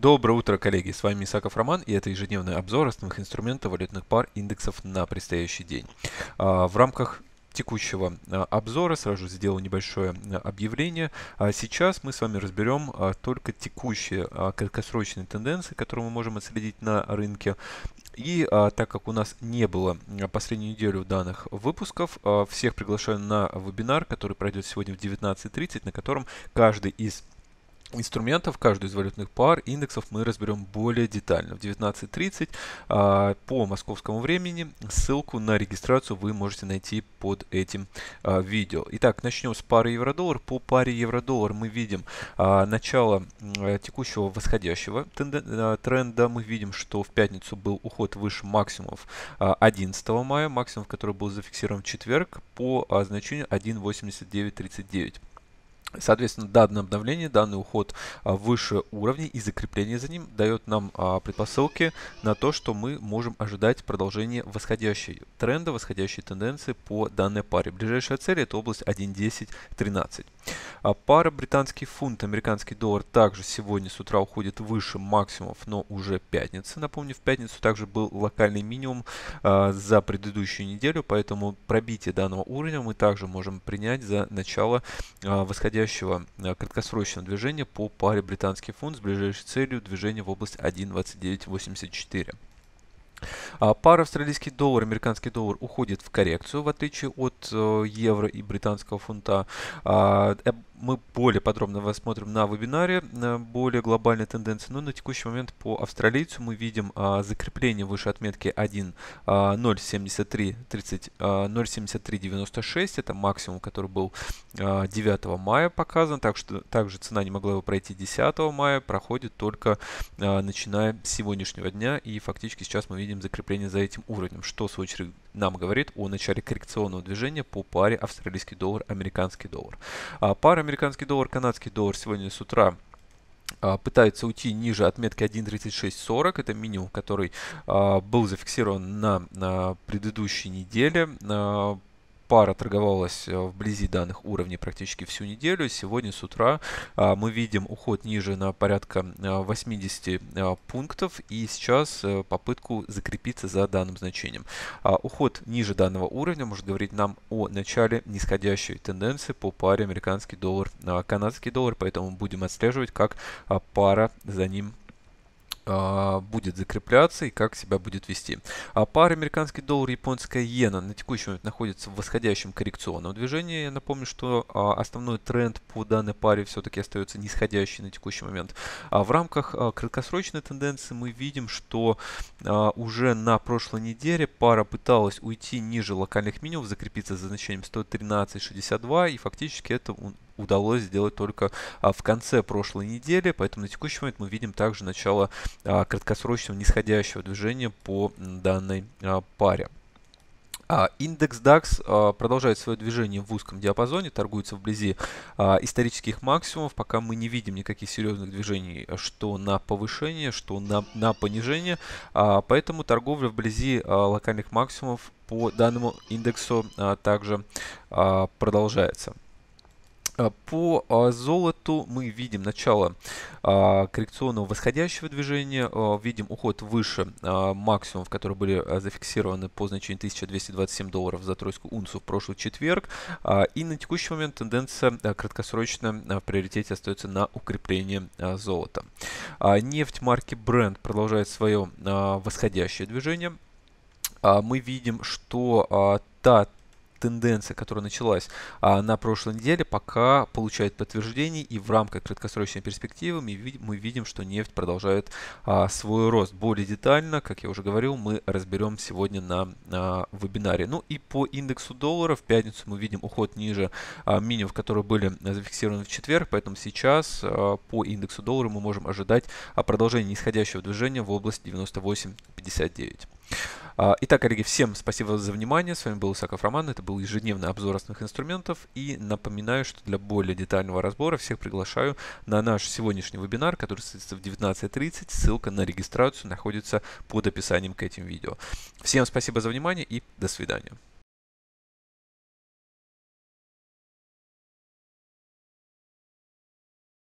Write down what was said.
Доброе утро, коллеги! С вами Исаков Роман и это ежедневный обзор основных инструментов валютных пар индексов на предстоящий день. А, в рамках текущего а, обзора сразу же сделал небольшое а, объявление. Сейчас мы с вами разберем только текущие краткосрочные тенденции, которые мы можем отследить на рынке. И а, так как у нас не было последнюю неделю данных выпусков, а, всех приглашаю на вебинар, который пройдет сегодня в 19.30, на котором каждый из инструментов каждую из валютных пар индексов мы разберем более детально в 19.30 а, по московскому времени. Ссылку на регистрацию вы можете найти под этим а, видео. Итак, начнем с пары евро-доллар. По паре евро-доллар мы видим а, начало э, текущего восходящего тренда. Мы видим, что в пятницу был уход выше максимумов 11 мая, максимум, который был зафиксирован в четверг по значению 1.8939. Соответственно, данное обновление, данный уход а, выше уровня и закрепление за ним дает нам а, предпосылки на то, что мы можем ожидать продолжения восходящей тренда, восходящей тенденции по данной паре. Ближайшая цель это область 1.10.13. А, пара британский фунт, американский доллар также сегодня с утра уходит выше максимумов, но уже пятница. Напомню, в пятницу также был локальный минимум за предыдущую неделю, поэтому пробитие данного уровня мы также можем принять за начало восходящей восходящего э, краткосрочного движения по паре британский фунт с ближайшей целью движения в область 1.2984. А пара австралийский доллар, американский доллар уходит в коррекцию, в отличие от э, евро и британского фунта. А, э, мы более подробно рассмотрим на вебинаре более глобальные тенденции. Но ну, на текущий момент по австралийцу мы видим а, закрепление выше отметки 1 а, 0.73.96. А, это максимум, который был 9 а, мая показан. Так что также цена не могла его пройти 10 мая. Проходит только а, начиная с сегодняшнего дня. И фактически сейчас мы видим закрепление за этим уровнем, что в свою очередь нам говорит о начале коррекционного движения по паре австралийский доллар, американский доллар. А пара американский доллар, канадский доллар сегодня с утра а, пытается уйти ниже отметки 1.3640, это минимум, который а, был зафиксирован на, на предыдущей неделе. А, пара торговалась э, вблизи данных уровней практически всю неделю. Сегодня с утра а, мы видим уход ниже на порядка 80 э, э, пунктов и сейчас попытку закрепиться за данным значением. А, уход ниже данного уровня может говорить нам о начале нисходящей тенденции по паре американский доллар-канадский доллар, поэтому будем отслеживать, как а, пара за ним а, будет закрепляться и как себя будет вести. А пара американский доллар, японская иена на текущий момент находится в восходящем коррекционном движении. Я напомню, что а, основной тренд по данной паре все-таки остается нисходящий на текущий момент. А в рамках а, краткосрочной тенденции мы видим, что уже на прошлой неделе пара пыталась уйти ниже локальных минимумов, закрепиться за значением 113.62 и фактически это удалось сделать только а, в конце прошлой недели, поэтому на текущий момент мы видим также начало а, краткосрочного нисходящего движения по данной а, паре. Индекс DAX продолжает свое движение в узком диапазоне, торгуется вблизи исторических максимумов, пока мы не видим никаких серьезных движений, что на повышение, что на, на понижение, поэтому торговля вблизи локальных максимумов по данному индексу также продолжается. А, по а, золоту мы видим начало а, коррекционного восходящего движения, видим уход выше максимумов, которые были зафиксированы по значению 1227 долларов за тройскую унцию в прошлый четверг. И на текущий момент тенденция краткосрочно в приоритете остается на укрепление золота. Нефть марки Brent продолжает свое восходящее движение. Мы видим, что та тенденция, которая началась а, на прошлой неделе, пока получает подтверждение, и в рамках краткосрочной перспективы мы, видим, мы видим, что нефть продолжает а, свой рост. Более детально, как я уже говорил, мы разберем сегодня на а, вебинаре. Ну и по индексу доллара в пятницу мы видим уход ниже а, минимумов, которые были а, зафиксированы в четверг, поэтому сейчас а, по индексу доллара мы можем ожидать а, продолжения нисходящего движения в область 98.59. А, итак, коллеги, всем спасибо за внимание. С вами был Исаков Роман. Это был ежедневный обзор основных инструментов. И напоминаю, что для более детального разбора всех приглашаю на наш сегодняшний вебинар, который состоится в 19.30. Ссылка на регистрацию находится под описанием к этим видео. Всем спасибо за внимание и до свидания.